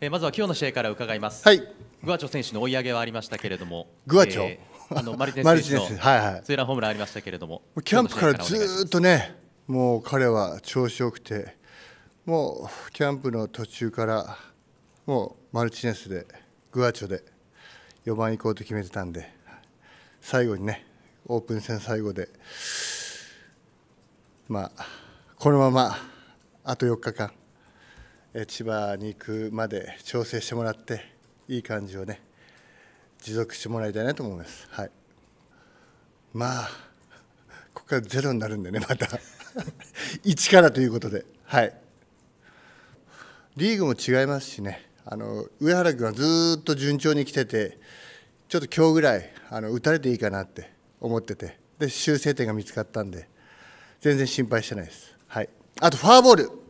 えー、まずは今日の試合から伺います。はい。グアチョ選手の追い上げはありましたけれども。グアチョ。えー、あの マルティネス選手のツーランホームランありましたけれども。キャンプからずっとね、もう彼は調子よくて、もうキャンプの途中からもうマルチネスでグアチョで4番行こうと決めてたんで、最後にね、オープン戦最後で、まあこのままあと4日間。千葉に行くまで調整してもらっていい感じをね持続してもらいたいなと思います。はい、まあここからゼロになるんでねまた 一からということではいリーグも違いますしねあの上原君はずっと順調に来ててちょっと今日ぐらいあの打たれていいかなって思っててで修正点が見つかったんで全然心配してないです。はい、あとフォアボール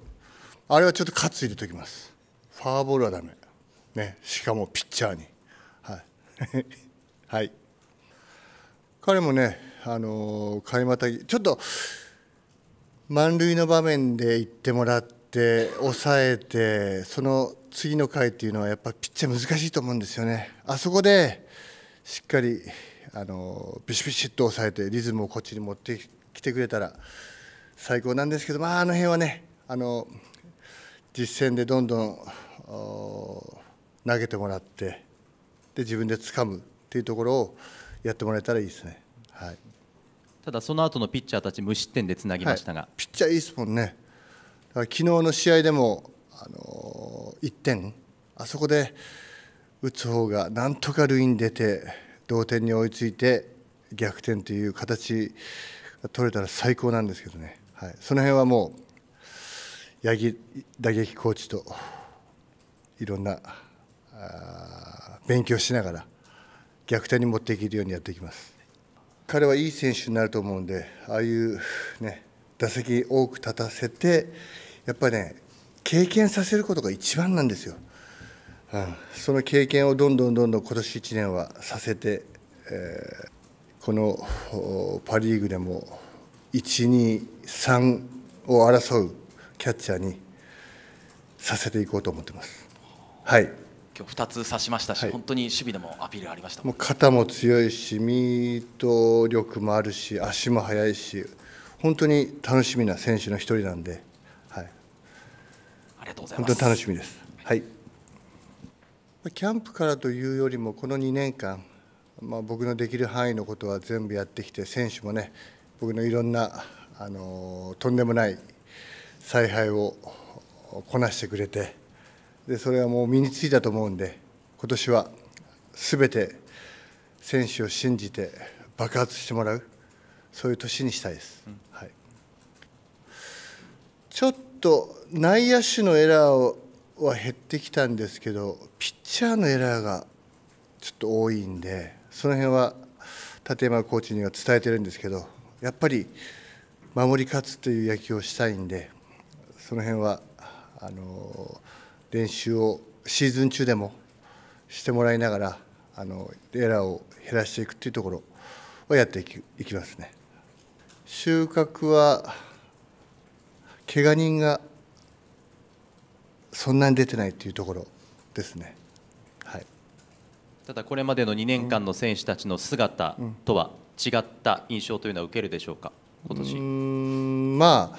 あれはちょっと喝入れときますファーボールはダメねしかもピッチャーにはい はい彼もねあの買いまたぎちょっと満塁の場面で行ってもらって抑えてその次の回っていうのはやっぱピッチャー難しいと思うんですよねあそこでしっかりあのビシビシッと抑えてリズムをこっちに持ってきてくれたら最高なんですけどまああの辺はねあの実戦でどんどん投げてもらってで自分で掴むっていうところをやってもらえたらいいですね。はい、ただその後のピッチャーたち無失点でつなぎましたが、はい、ピッチャーいいですもんね。だから昨日の試合でもあの1点あそこで打つ方がなんとか塁に出て同点に追いついて逆転という形が取れたら最高なんですけどね。はい、その辺はもう八木打撃コーチといろんな勉強しながら逆転に持っていけるようにやっていきます彼はいい選手になると思うんでああいうね打席多く立たせてやっぱね経験させることが一番なんですよ、うん、その経験をどんどんどんどん今年1年はさせて、えー、このパ・リーグでも123を争うキャッチャーにさせていこうと思ってます。はい今日2つ刺しましたし、はい、本当に守備でもアピールありましたもう肩も強いし、ミート力もあるし、足も速いし、本当に楽しみな選手の一人なんで、はい、ありがとうございます本当に楽しみです。はい、キャンプからというよりも、この2年間、まあ、僕のできる範囲のことは全部やってきて、選手もね、僕のいろんなあのとんでもない采配をこなしてくれてでそれはもう身についたと思うんで今年は全て選手を信じて爆発してもらうそういう年にしたいです、うん、はい、ちょっと内野手のエラーは減ってきたんですけどピッチャーのエラーがちょっと多いんでその辺は立山コーチには伝えてるんですけどやっぱり守り勝つという野球をしたいんで。その辺はあの練習をシーズン中でもしてもらいながらあのエラーを減らしていくというところをやっていきいきますね。収穫は怪我人がそんなに出てないというところですね。はい、ただ、これまでの2年間の選手たちの姿とは違った印象というのは受けるでしょうか、今年まあ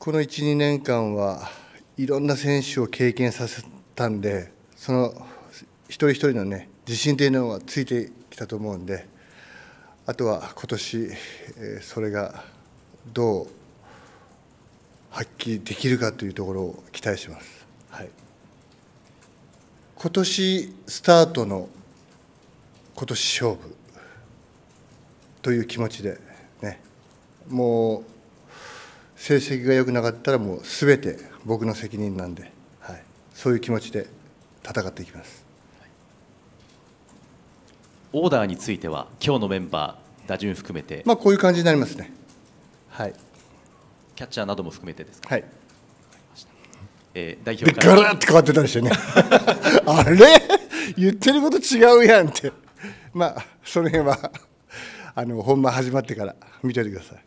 この1、2年間はいろんな選手を経験させたんで、その一人一人のね、自信というのはついてきたと思うんで、あとは今年それがどう発揮できるかというところを期待します。はい、今年スタートの今年勝負という気持ちでね、もう成績が良くなかったらもうすべて僕の責任なんで、はい、そういう気持ちで戦っていきます。オーダーについては今日のメンバー打順含めて、まあこういう感じになりますね。はい。キャッチャーなども含めてですはい。えー、代表からガラッと変わってたですよね あれ言ってること違うやんってまあその辺はあの本番始まってから見ててください